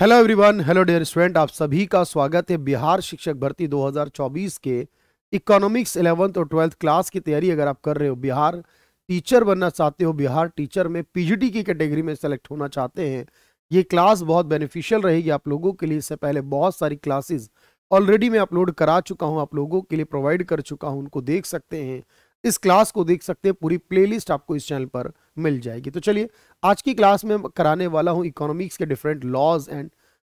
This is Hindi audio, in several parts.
hello everyone hello dear student आप सभी का स्वागत है बिहार शिक्षक भर्ती 2024 के इकोनॉमिक्स एलेवंथ और ट्वेल्थ क्लास की तैयारी अगर आप कर रहे हो बिहार टीचर बनना चाहते हो बिहार टीचर में पीजीटी की कैटेगरी में सेलेक्ट होना चाहते हैं ये क्लास बहुत बेनिफिशियल रहेगी आप लोगों के लिए इससे पहले बहुत सारी क्लासेज ऑलरेडी मैं अपलोड करा चुका हूँ आप लोगों के लिए प्रोवाइड कर चुका हूँ उनको देख सकते हैं इस क्लास को देख सकते हैं पूरी प्लेलिस्ट आपको इस चैनल पर मिल जाएगी तो चलिए आज की क्लास में कराने वाला हूँ इकोनॉमिक्स के डिफरेंट लॉज एंड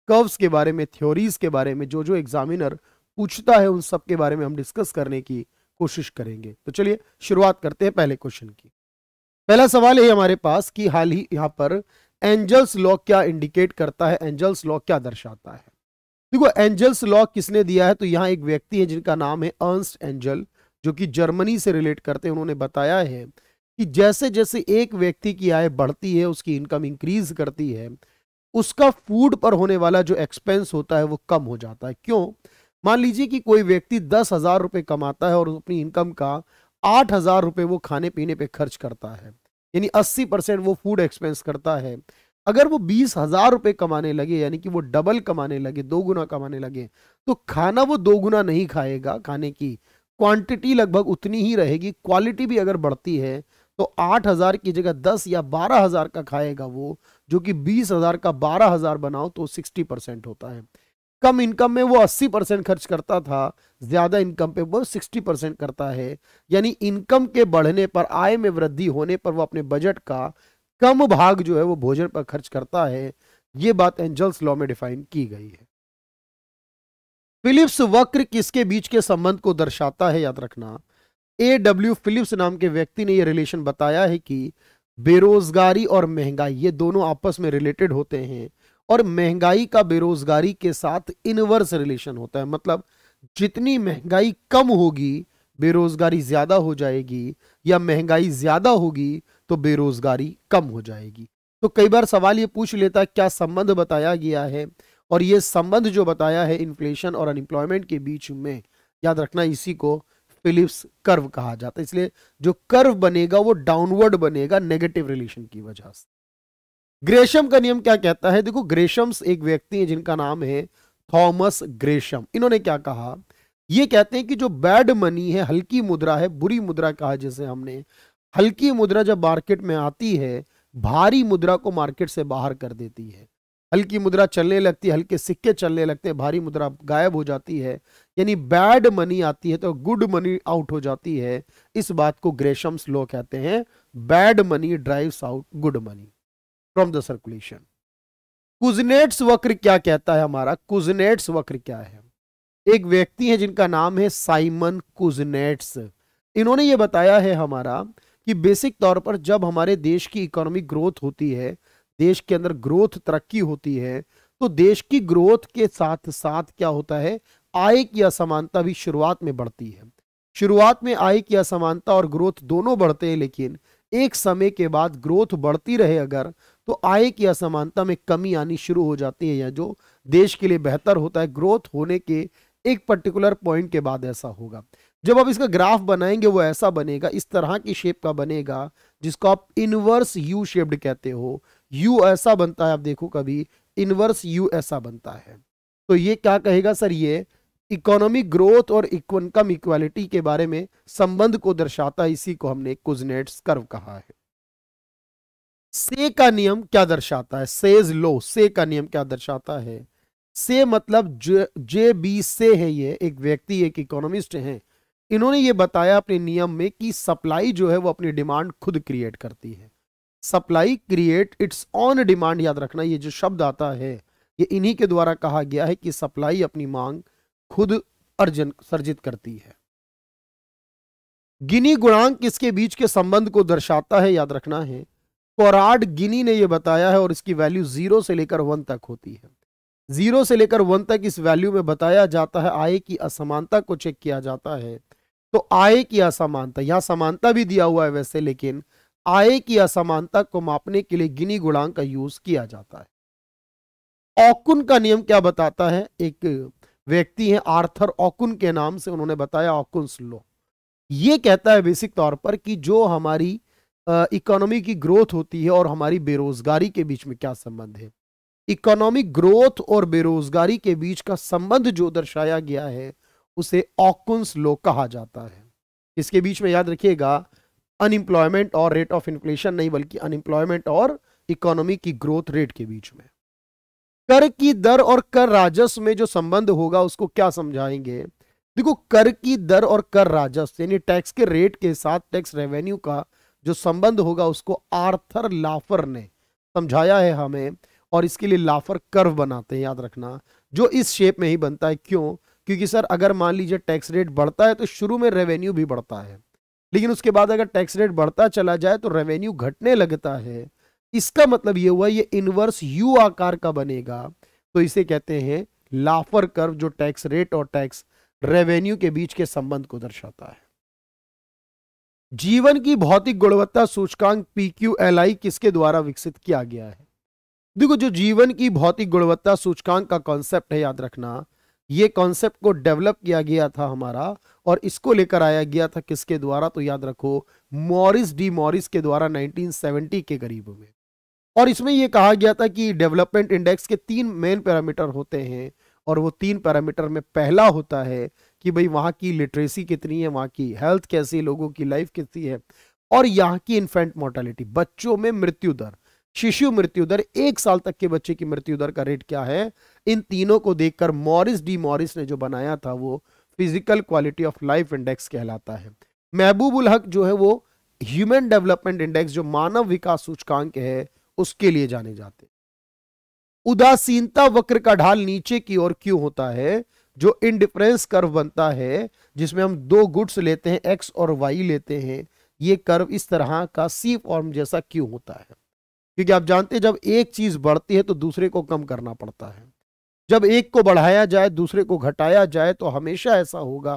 कर्व्स के बारे में थ्योरीज के बारे में जो जो एग्जामिनर पूछता है उन सब के बारे में हम डिस्कस करने की कोशिश करेंगे तो चलिए शुरुआत करते हैं पहले क्वेश्चन की पहला सवाल है हमारे पास कि हाल ही यहाँ पर एंजल्स लॉ क्या इंडिकेट करता है एंजल्स लॉ क्या दर्शाता है देखो एंजल्स लॉ किसने दिया है तो यहाँ एक व्यक्ति है जिनका नाम है अर्नस्ट एंजल जो कि जर्मनी से रिलेट करते हैं उन्होंने बताया है कि जैसे जैसे एक व्यक्ति की आय बढ़ती है उसकी इनकम इंक्रीज करती है उसका फूड पर होने वाला जो एक्सपेंस होता है वो कम हो जाता है क्यों मान लीजिए कि कोई व्यक्ति दस हजार रुपये कमाता है और अपनी इनकम का आठ हजार रुपये वो खाने पीने पे खर्च करता है यानी अस्सी परसेंट वो फूड एक्सपेंस करता है अगर वो बीस हजार रुपये कमाने लगे यानी कि वो डबल कमाने लगे दो गुना कमाने लगे तो खाना वो दो गुना नहीं खाएगा खाने की क्वांटिटी लगभग उतनी ही रहेगी क्वालिटी भी अगर बढ़ती है तो आठ हजार की जगह दस या बारह हजार का खाएगा वो जो कि बीस हजार का बारह हजार बनाओ तो सिक्सटी परसेंट होता है कम इनकम में वो अस्सी परसेंट खर्च करता था ज्यादा इनकम पे वो सिक्सटी परसेंट करता है यानी इनकम के बढ़ने पर आय में वृद्धि होने पर वो अपने बजट का कम भाग जो है वो भोजन पर खर्च करता है ये बात एंजल्स लॉ में डिफाइन की गई है फिलिप्स वक्र किसके बीच के संबंध को दर्शाता है याद रखना ए डब्ल्यू फिलिप्स नाम के व्यक्ति ने यह रिलेशन बताया है कि बेरोजगारी और महंगाई ये दोनों आपस में रिलेटेड होते हैं और महंगाई का बेरोजगारी के साथ इनवर्स रिलेशन होता है मतलब जितनी महंगाई कम होगी बेरोजगारी ज्यादा हो जाएगी या महंगाई ज्यादा होगी तो बेरोजगारी कम हो जाएगी तो कई बार सवाल ये पूछ लेता है क्या संबंध बताया गया है और ये संबंध जो बताया है इन्फ्लेशन और अनएम्प्लॉयमेंट के बीच में याद रखना इसी को फिलिप्स कर्व कहा जाता है इसलिए जो कर्व बनेगा वो डाउनवर्ड बनेगा नेगेटिव रिलेशन की वजह से ग्रेशम का नियम क्या कहता है देखो ग्रेशम्स एक व्यक्ति है जिनका नाम है थॉमस ग्रेशम इन्होंने क्या कहा ये कहते हैं कि जो बैड मनी है हल्की मुद्रा है बुरी मुद्रा कहा जैसे हमने हल्की मुद्रा जब मार्केट में आती है भारी मुद्रा को मार्केट से बाहर कर देती है हल्की मुद्रा चलने लगती है हल्के सिक्के चलने लगते हैं भारी मुद्रा गायब हो जाती है यानी बैड मनी आती है तो गुड मनी आउट हो जाती है इस बात को ग्रेशम्स लो कहते हैं bad money drives out good money from the circulation Kuznets वक्र क्या कहता है हमारा कुजनेट्स वक्र क्या है एक व्यक्ति है जिनका नाम है साइमन कुजनेट्स इन्होंने ये बताया है हमारा कि बेसिक तौर पर जब हमारे देश की इकोनॉमिक ग्रोथ होती है देश के अंदर ग्रोथ तरक्की होती है तो देश की ग्रोथ के साथ साथ क्या होता है आय की असमानता भी शुरुआत में बढ़ती है शुरुआत में आय की असमानता और ग्रोथ दोनों बढ़ते हैं लेकिन एक समय के बाद ग्रोथ बढ़ती रहे अगर तो आय की असमानता में कमी आनी शुरू हो जाती है या जो देश के लिए बेहतर होता है ग्रोथ होने के एक पर्टिकुलर पॉइंट के बाद ऐसा होगा जब आप इसका ग्राफ बनाएंगे वो ऐसा बनेगा इस तरह की शेप का बनेगा जिसको आप इनवर्स यू शेप्ड कहते हो यू ऐसा बनता है आप देखो कभी इनवर्स यू ऐसा बनता है तो ये क्या कहेगा सर ये इकोनॉमिक ग्रोथ और इनकम इक्वालिटी के बारे में संबंध को दर्शाता है इसी को हमने कुजनेट्स कर्व कहा है से का नियम क्या दर्शाता है सेज लो से का नियम क्या दर्शाता है से मतलब जे बी से है ये एक व्यक्ति एक इकोनॉमिस्ट है इन्होंने ये बताया अपने नियम में कि सप्लाई जो है वो अपनी डिमांड खुद क्रिएट करती है supply create its own demand याद रखना ये जो शब्द आता है ये इन्हीं के द्वारा कहा गया है कि सप्लाई अपनी मांग खुद अर्जन सर्जित करती है गिनी गुणांक किसके बीच के संबंध को दर्शाता है याद रखना है कोराड गिनी ने यह बताया है और इसकी वैल्यू जीरो से लेकर वन तक होती है जीरो से लेकर वन तक इस वैल्यू में बताया जाता है आय की असमानता को चेक किया जाता है तो आय की असमानता यहां समानता भी दिया हुआ है वैसे लेकिन आय की असमानता को मापने के लिए गिनी गुणांक का यूज किया जाता है औकुन का नियम क्या बताता है एक व्यक्ति है आर्थर औकुन के नाम से उन्होंने बताया औकुन स्लो ये कहता है बेसिक तौर पर कि जो हमारी इकोनॉमी की ग्रोथ होती है और हमारी बेरोजगारी के बीच में क्या संबंध है इकोनॉमिक ग्रोथ और बेरोजगारी के बीच का संबंध जो दर्शाया गया है उसे ऑकुंस लो कहा जाता है इसके बीच में याद रखिएगा अनएम्प्लॉयमेंट और रेट ऑफ इन्फ्लेशन नहीं बल्कि अनएम्प्लॉयमेंट और इकोनॉमी की ग्रोथ रेट के बीच में कर की दर और कर राजस्व में जो संबंध होगा उसको क्या समझाएंगे देखो कर की दर और कर राजस्व यानी टैक्स के रेट के साथ टैक्स रेवेन्यू का जो संबंध होगा उसको आर्थर लाफर ने समझाया है हमें और इसके लिए लाफर कर्व बनाते हैं याद रखना जो इस शेप में ही बनता है क्यों क्योंकि सर अगर मान लीजिए टैक्स रेट बढ़ता है तो शुरू में रेवेन्यू भी बढ़ता है लेकिन उसके बाद अगर टैक्स रेट बढ़ता चला जाए तो रेवेन्यू घटने लगता है इसका मतलब यह हुआ ये इनवर्स यू आकार का बनेगा तो इसे कहते हैं लाफर कर्व जो टैक्स रेट और टैक्स रेवेन्यू के बीच के संबंध को दर्शाता है जीवन की भौतिक गुणवत्ता सूचकांक पी क्यू एल आई किसके द्वारा विकसित किया गया है देखो जो जीवन की भौतिक गुणवत्ता सूचकांक का कॉन्सेप्ट है याद रखना ये कॉन्सेप्ट को डेवलप किया गया था हमारा और इसको लेकर आया गया था किसके द्वारा तो याद रखो मॉरिस डी मॉरिस के द्वारा 1970 के करीब में और इसमें यह कहा गया था कि डेवलपमेंट इंडेक्स के तीन मेन पैरामीटर होते हैं और वो तीन पैरामीटर में पहला होता है कि भाई वहां की लिटरेसी कितनी है वहां की हेल्थ कैसी लोगों की लाइफ कैसी है और यहाँ की इन्फेंट मोर्टेलिटी बच्चों में मृत्यु दर शिशु मृत्यु दर एक साल तक के बच्चे की मृत्यु दर का रेट क्या है इन तीनों को देखकर मॉरिस डी मॉरिस ने जो बनाया था वो physical quality of life index कहलाता है महबूबुल हक जो है वो ह्यूमन डेवलपमेंट इंडेक्स जो मानव विकास सूचकांक है उसके लिए जाने जाते उदासीनता वक्र का ढाल नीचे की ओर क्यों होता है जो इनडिफरेंस कर्व बनता है जिसमें हम दो गुड्स लेते हैं एक्स और वाई लेते हैं ये कर्व इस तरह का सी फॉर्म जैसा क्यों होता है क्योंकि आप जानते हैं जब एक चीज़ बढ़ती है तो दूसरे को कम करना पड़ता है जब एक को बढ़ाया जाए दूसरे को घटाया जाए तो हमेशा ऐसा होगा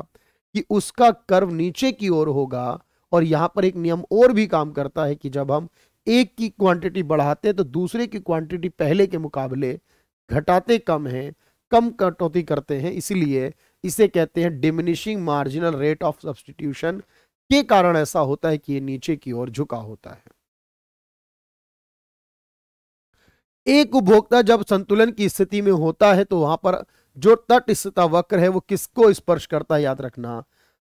कि उसका कर्व नीचे की ओर होगा और यहां पर एक नियम और भी काम करता है कि जब हम एक की क्वांटिटी बढ़ाते हैं तो दूसरे की क्वांटिटी पहले के मुकाबले घटाते कम है कम कटौती करते हैं इसलिए इसे कहते हैं diminishing marginal rate of substitution के कारण ऐसा होता है कि ये नीचे की ओर झुका होता है एक उपभोक्ता जब संतुलन की स्थिति में होता है तो वहां पर जो तटस्थता वक्र है वो किसको स्पर्श करता है याद रखना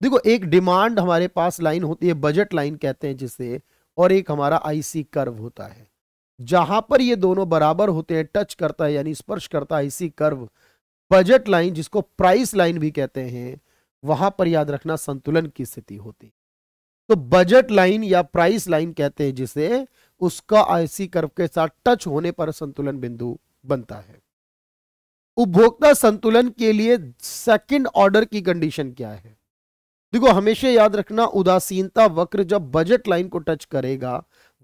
देखो एक डिमांड हमारे पास लाइन होती है बजट लाइन कहते हैं जिसे और एक हमारा आईसी कर्व होता है जहां पर ये दोनों बराबर होते हैं टच करता है यानी स्पर्श करता है आईसी कर्व बजट लाइन जिसको प्राइस लाइन भी कहते हैं वहां पर याद रखना संतुलन की स्थिति होती तो बजट लाइन या प्राइस लाइन कहते हैं जिसे उसका आईसी कर्व के साथ टच होने पर संतुलन बिंदु बनता है उपभोक्ता संतुलन के लिए सेकंड ऑर्डर की कंडीशन क्या है देखो हमेशा याद रखना उदासीनता वक्र जब बजट लाइन को टच करेगा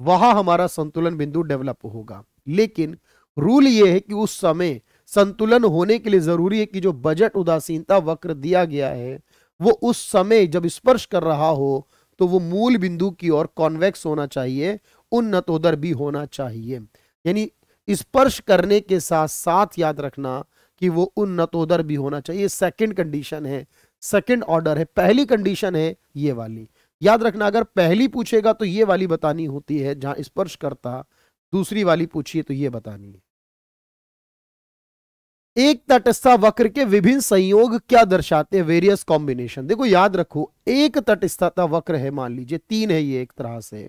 वहां हमारा संतुलन बिंदु डेवलप होगा लेकिन रूल यह है कि उस समय संतुलन होने के लिए जरूरी है कि जो बजट उदासीनता वक्र दिया गया है वो उस समय जब स्पर्श कर रहा हो तो वो मूल बिंदु की ओर कॉन्वेक्स होना चाहिए उन्नतोदर भी होना चाहिए यानी स्पर्श करने के साथ साथ याद रखना कि वो उन्नतोदर भी होना चाहिए सेकंड कंडीशन है सेकंड ऑर्डर है पहली कंडीशन है ये वाली याद रखना अगर पहली पूछेगा तो ये वाली बतानी होती है जहां स्पर्श करता दूसरी वाली पूछिए तो ये बतानी है एक तटस्था वक्र के विभिन्न संयोग क्या दर्शाते हैं वेरियस कॉम्बिनेशन देखो याद रखो एक तटस्थता वक्र है मान लीजिए तीन है ये एक तरह से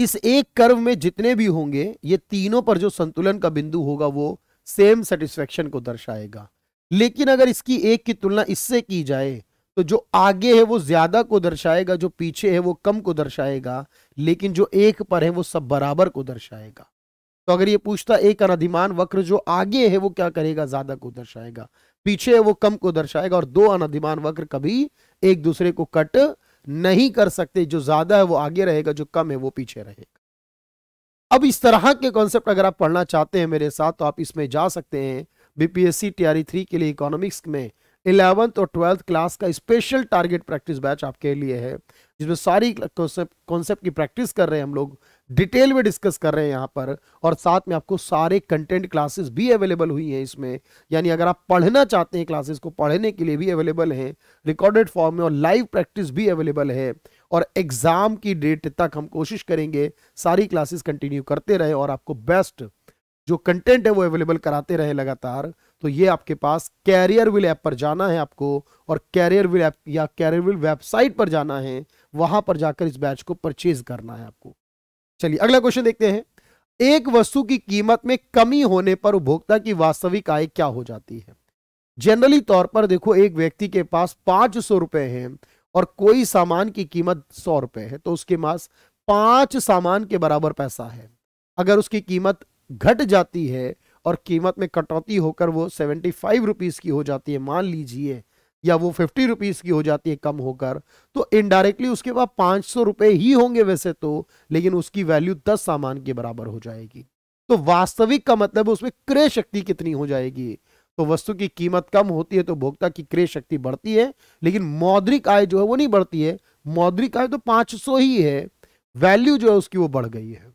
इस एक कर्व में जितने भी होंगे ये तीनों पर जो संतुलन का बिंदु होगा वो सेम सेटिस्फेक्शन को दर्शाएगा लेकिन अगर इसकी एक की तुलना इससे की जाए तो जो आगे है वो ज्यादा को दर्शाएगा जो पीछे है वो कम को दर्शाएगा लेकिन जो एक पर है वो सब बराबर को दर्शाएगा तो अगर ये पूछता एक अनधिमान वक्र जो आगे है वो क्या करेगा ज्यादा को दर्शाएगा पीछे है वो कम को दर्शाएगा और दो अनधिमान वक्र कभी एक दूसरे को कट नहीं कर सकते जो ज्यादा है वो आगे रहेगा जो कम है वो पीछे रहेगा अब इस तरह के कॉन्सेप्ट अगर आप पढ़ना चाहते हैं मेरे साथ तो आप इसमें जा सकते हैं बीपीएससी टीआरई थ्री के लिए इकोनॉमिक्स में इलेवंथ और ट्वेल्थ क्लास का स्पेशल टारगेट प्रैक्टिस बैच आपके लिए है जिसमें सारी कॉन्सेप्ट की प्रैक्टिस कर रहे हैं हम लोग डिटेल में डिस्कस कर रहे हैं यहाँ पर और साथ में आपको सारे कंटेंट क्लासेस भी अवेलेबल हुई हैं इसमें यानी अगर आप पढ़ना चाहते हैं क्लासेस को पढ़ने के लिए भी अवेलेबल हैं रिकॉर्डेड फॉर्म में और लाइव प्रैक्टिस भी अवेलेबल है और एग्ज़ाम की डेट तक हम कोशिश करेंगे सारी क्लासेस कंटिन्यू करते रहे और आपको बेस्ट जो कंटेंट है वो अवेलेबल कराते रहे लगातार तो ये आपके पास कैरियर विल ऐप पर जाना है आपको और कैरियर विल ऐप या कैरियर विल वेबसाइट पर जाना है वहां पर जाकर इस बैच को परचेज करना है आपको चलिए अगला क्वेश्चन देखते हैं एक वस्तु की कीमत में कमी होने पर उपभोक्ता की वास्तविक आय क्या हो जाती है जनरली तौर पर देखो एक व्यक्ति के पास पांच सौ रुपए है और कोई सामान की कीमत सौ रुपए है तो उसके पास पांच सामान के बराबर पैसा है अगर उसकी कीमत घट जाती है और कीमत में कटौती होकर वो सेवेंटी फाइव रुपीज की हो जाती है मान लीजिए या वो फिफ्टी रुपीज की हो जाती है कम होकर तो इनडायरेक्टली उसके बाद पांच सौ रुपए ही होंगे वैसे तो लेकिन उसकी वैल्यू दस सामान के बराबर हो जाएगी तो वास्तविक का मतलब उसमें क्रय शक्ति कितनी हो जाएगी तो वस्तु की कीमत कम होती है तो भोक्ता की क्रय शक्ति बढ़ती है लेकिन मौद्रिक आय जो है वो नहीं बढ़ती है मौद्रिक आय तो पांच ही है वैल्यू जो है उसकी वो बढ़ गई है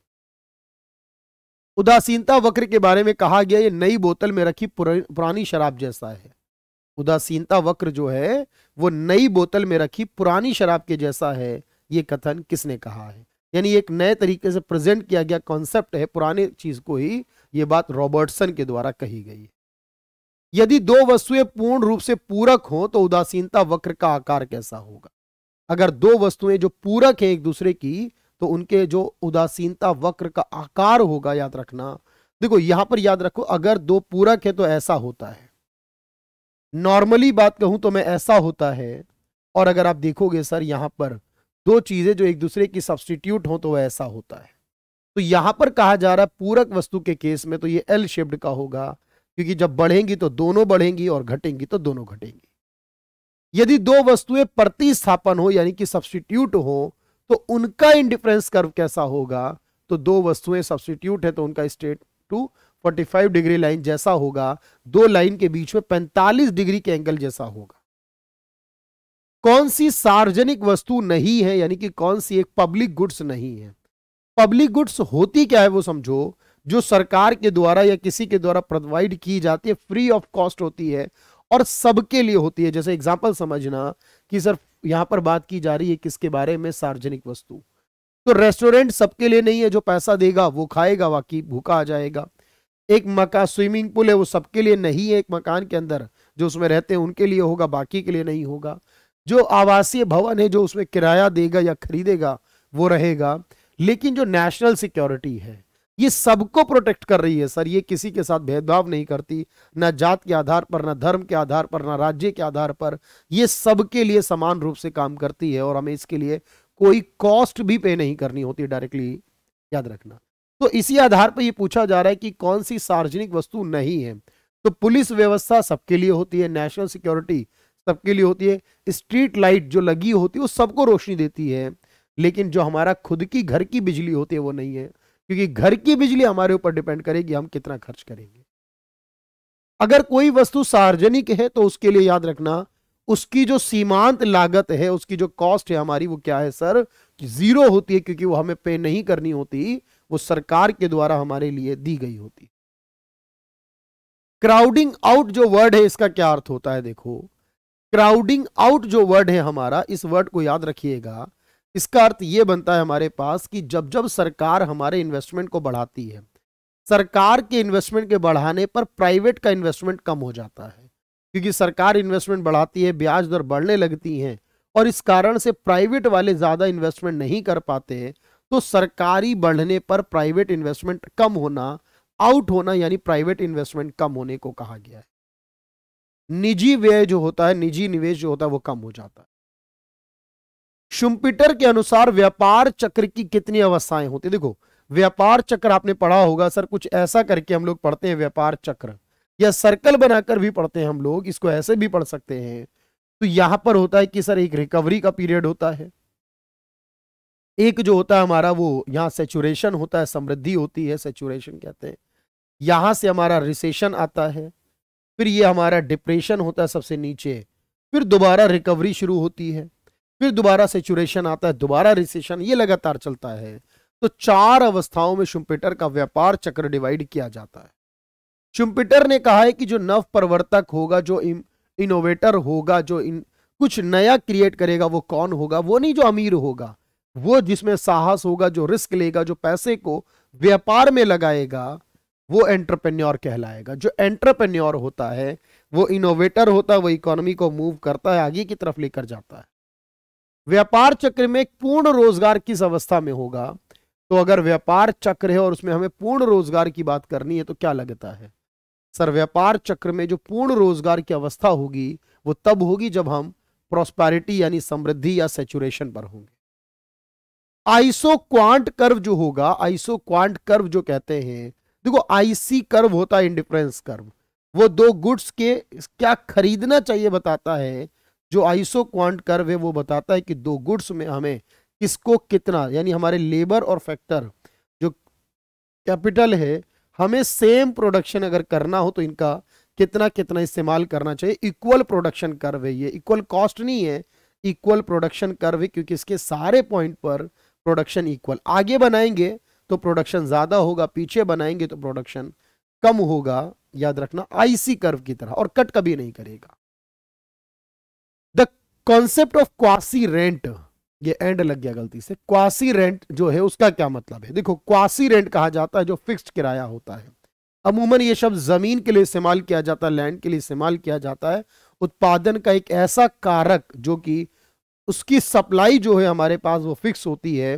उदासीनता वक्र के बारे में कहा गया ये नई बोतल में रखी पुरानी शराब जैसा है उदासीनता वक्र जो है वो नई बोतल में रखी पुरानी शराब के जैसा है ये कथन किसने कहा है यानी एक नए तरीके से प्रेजेंट किया गया कॉन्सेप्ट है पुराने चीज को ही ये बात रॉबर्टसन के द्वारा कही गई है यदि दो वस्तुएं पूर्ण रूप से पूरक हो तो उदासीनता वक्र का आकार कैसा होगा अगर दो वस्तुएं जो पूरक है एक दूसरे की तो उनके जो उदासीनता वक्र का आकार होगा याद रखना देखो यहां पर याद रखो अगर दो पूरक है तो ऐसा होता है नॉर्मली बात कहूं तो मैं ऐसा होता है और अगर आप देखोगे सर यहां पर दो चीजें जो एक दूसरे की सब्सटीट्यूट हो तो वह ऐसा होता है तो यहां पर कहा जा रहा है पूरक वस्तु के केस में तो ये एल शेप्ड का होगा क्योंकि जब बढ़ेंगी तो दोनों बढ़ेंगी और घटेंगी तो दोनों घटेंगी यदि दो वस्तुएं प्रतिस्थापन हो यानी कि सब्सटीट्यूट हो तो उनका इंडिफरेंस कर्व कैसा होगा तो दो वस्तुएं सब्सटीट्यूट है तो उनका स्टेट टू 45 डिग्री लाइन जैसा होगा दो लाइन के बीच में 45 डिग्री के एंगल जैसा होगा कौन सी सार्वजनिक वस्तु नहीं है यानी कि कौन सी एक पब्लिक गुड्स नहीं है पब्लिक गुड्स होती क्या है वो समझो जो सरकार के द्वारा या किसी के द्वारा प्रोवाइड की जाती है फ्री ऑफ कॉस्ट होती है और सबके लिए होती है जैसे एग्जाम्पल समझना कि सर यहां पर बात की जा रही है किसके बारे में सार्वजनिक वस्तु तो रेस्टोरेंट सबके लिए नहीं है जो पैसा देगा वो खाएगा बाकी भूखा आ जाएगा एक मकान स्विमिंग पूल है वो सबके लिए नहीं है एक मकान के अंदर जो उसमें रहते हैं उनके लिए होगा बाकी के लिए नहीं होगा जो आवासीय भवन है जो उसमें किराया देगा या खरीदेगा वो रहेगा लेकिन जो नेशनल सिक्योरिटी है ये सबको प्रोटेक्ट कर रही है सर ये किसी के साथ भेदभाव नहीं करती ना जात के आधार पर ना धर्म के आधार पर ना राज्य के आधार पर ये सबके लिए समान रूप से काम करती है और हमें इसके लिए कोई कॉस्ट भी पे नहीं करनी होती डायरेक्टली याद रखना तो इसी आधार पर यह पूछा जा रहा है कि कौन सी सार्वजनिक वस्तु नहीं है तो पुलिस व्यवस्था सबके लिए होती है नेशनल सिक्योरिटी सबके लिए होती है स्ट्रीट लाइट जो लगी होती है वो सबको रोशनी देती है लेकिन जो हमारा खुद की घर की बिजली होती है वो नहीं है क्योंकि घर की बिजली हमारे ऊपर डिपेंड करेगी हम कितना खर्च करेंगे अगर कोई वस्तु सार्वजनिक है तो उसके लिए याद रखना उसकी जो सीमांत लागत है उसकी जो कॉस्ट है हमारी वो क्या है सर जीरो होती है क्योंकि वो हमें पे नहीं करनी होती वो सरकार के द्वारा हमारे लिए दी गई होती है क्राउडिंग आउट जो वर्ड है इसका क्या अर्थ होता है देखो क्राउडिंग आउट जो वर्ड है हमारा इस वर्ड को याद रखिएगा इसका अर्थ ये बनता है हमारे पास कि जब जब सरकार हमारे इन्वेस्टमेंट को बढ़ाती है सरकार के इन्वेस्टमेंट के बढ़ाने पर प्राइवेट का इन्वेस्टमेंट कम हो जाता है क्योंकि सरकार इन्वेस्टमेंट बढ़ाती है ब्याज दर बढ़ने लगती हैं और इस कारण से प्राइवेट वाले ज़्यादा इन्वेस्टमेंट नहीं कर पाते हैं तो सरकारी बढ़ने पर प्राइवेट इन्वेस्टमेंट कम होना आउट होना यानी प्राइवेट इन्वेस्टमेंट कम होने को कहा गया है निजी व्यय जो होता है निजी निवेश जो होता है वो कम हो जाता है शुम्पिटर के अनुसार व्यापार चक्र की कितनी अवस्थाएं होती देखो व्यापार चक्र आपने पढ़ा होगा सर कुछ ऐसा करके हम लोग पढ़ते हैं व्यापार चक्र या सर्कल बनाकर भी पढ़ते हैं हम लोग इसको ऐसे भी पढ़ सकते हैं तो यहां पर होता है कि सर एक रिकवरी का पीरियड होता है एक जो होता है हमारा वो यहाँ सेचुरेशन होता है समृद्धि होती है सेचुरेशन कहते हैं यहाँ से हमारा रिसेशन आता है फिर ये हमारा डिप्रेशन होता है सबसे नीचे फिर दोबारा रिकवरी शुरू होती है फिर दोबारा सेचुरेशन आता है दोबारा रिसेशन ये लगातार चलता है तो चार अवस्थाओं में शुम्पिटर का व्यापार चक्र डिवाइड किया जाता है शुम्पिटर ने कहा है कि जो नव प्रवर्तक होगा जो इनोवेटर होगा जो इन कुछ नया क्रिएट करेगा वो कौन होगा वो नहीं जो अमीर होगा वो जिसमें साहस होगा जो रिस्क लेगा जो पैसे को व्यापार में लगाएगा वो एंटरप्रेन्योर कहलाएगा जो एंटरप्रेन्योर होता है वो इनोवेटर होता है वो इकोनॉमी को मूव करता है आगे की तरफ लेकर जाता है व्यापार चक्र में पूर्ण रोजगार किस अवस्था में होगा तो अगर व्यापार चक्र है और उसमें हमें पूर्ण रोजगार की बात करनी है तो क्या लगता है सर व्यापार चक्र में जो पूर्ण रोजगार की अवस्था होगी वो तब होगी जब हम प्रोस्पैरिटी यानी समृद्धि या सेचुरेशन पर होंगे आइसो क्वांट कर्व जो होगा आइसो क्वांट कर्व जो कहते हैं देखो आईसी कर्व होता है इंडिफरेंस कर्व वो दो गुड्स के क्या खरीदना चाहिए बताता है जो आइसो क्वांट कर्व है वो बताता है कि दो गुड्स में हमें किसको कितना यानी हमारे लेबर और फैक्टर जो कैपिटल है हमें सेम प्रोडक्शन अगर करना हो तो इनका कितना कितना इस्तेमाल करना चाहिए इक्वल प्रोडक्शन कर्व है ये इक्वल कॉस्ट नहीं है इक्वल प्रोडक्शन कर्व है क्योंकि इसके सारे पॉइंट पर प्रोडक्शन इक्वल आगे बनाएंगे तो प्रोडक्शन ज़्यादा होगा पीछे बनाएंगे तो प्रोडक्शन कम होगा याद रखना आईसी कर्व की तरह और कट कभी नहीं करेगा the concept of quasi rent ये एंड लग गया गलती से क्वासी रेंट जो है उसका क्या मतलब है देखो क्वासी रेंट कहा जाता है जो फिक्स्ड किराया होता है अमूमन ये शब्द जमीन के लिए इस्तेमाल किया जाता है लैंड के लिए इस्तेमाल किया जाता है उत्पादन का एक ऐसा कारक जो कि उसकी सप्लाई जो है हमारे पास वो फिक्स होती है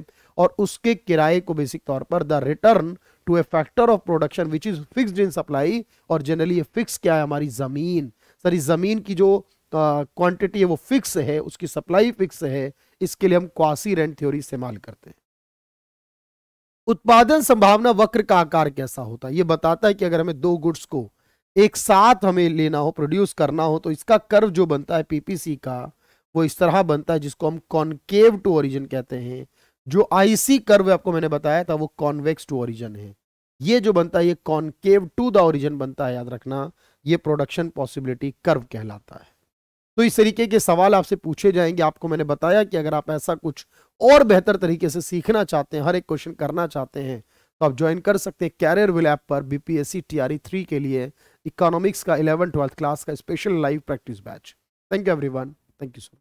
और उसके किराए को बेसिक तौर पर the return to a factor of production which is fix in supply और जनरली ये फिक्स क्या है हमारी ज़मीन सर इस ज़मीन की जो क्वांटिटी है वो फिक्स है उसकी सप्लाई फिक्स है इसके लिए हम क्वासी रेंट थ्योरी इस्तेमाल करते हैं उत्पादन संभावना वक्र का आकार कैसा होता है ये बताता है कि अगर हमें दो गुड्स को एक साथ हमें लेना हो प्रोड्यूस करना हो तो इसका कर्व जो बनता है पीपीसी का वो इस तरह बनता है जिसको हम कॉन्केव टू ओरिजन कहते हैं जो आईसी कर्व आपको मैंने बताया था वो कॉन्वेक्स टू ओरिजन है ये जो बनता है ये कॉन्केव टू द ओरिजन बनता है याद रखना ये प्रोडक्शन पॉसिबिलिटी कर्व कहलाता है तो इस तरीके के सवाल आपसे पूछे जाएंगे आपको मैंने बताया कि अगर आप ऐसा कुछ और बेहतर तरीके से सीखना चाहते हैं हर एक क्वेश्चन करना चाहते हैं तो आप ज्वाइन कर सकते हैं कैरियर विल ऐप पर बीपीएससी टीआरई थ्री के लिए इकोनॉमिक्स का इलेवन ट्वेल्थ क्लास का special live practice batch thank you every thank you so much